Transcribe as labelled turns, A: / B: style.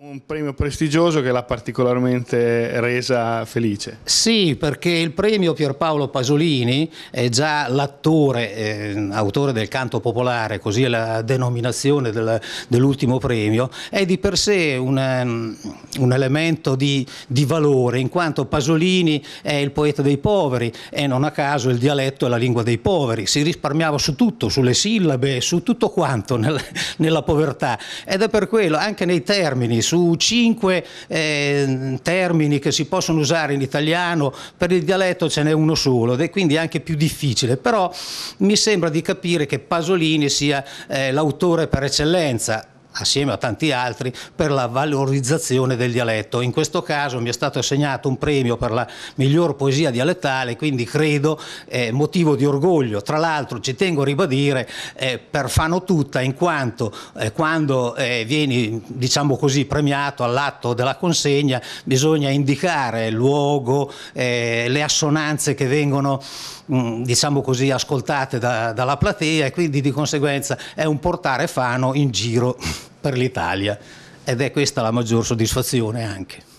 A: Un premio prestigioso che l'ha particolarmente resa felice. Sì, perché il premio Pierpaolo Pasolini è già l'attore, eh, autore del canto popolare, così è la denominazione del, dell'ultimo premio, è di per sé un, mm, un elemento di, di, valore, in quanto Pasolini è il poeta dei poveri e non a caso il dialetto è la lingua dei poveri, si risparmiava su tutto, sulle sillabe, su tutto quanto nel, nella povertà ed è per quello, anche nei termini, su cinque eh, termini che si possono usare in italiano, per il dialetto ce n'è uno solo ed è quindi anche più difficile, però mi sembra di capire che Pasolini sia eh, l'autore per eccellenza assieme a tanti altri, per la valorizzazione del dialetto. In questo caso mi è stato assegnato un premio per la miglior poesia dialettale, quindi credo eh, motivo di orgoglio. Tra l'altro ci tengo a ribadire eh, per Fano Tutta, in quanto eh, quando eh, vieni, diciamo così, premiato all'atto della consegna, bisogna indicare il luogo, eh, le assonanze che vengono mm, diciamo così, ascoltate da, dalla platea e quindi di conseguenza è un portare Fano in giro per l'Italia ed è questa la maggior soddisfazione anche.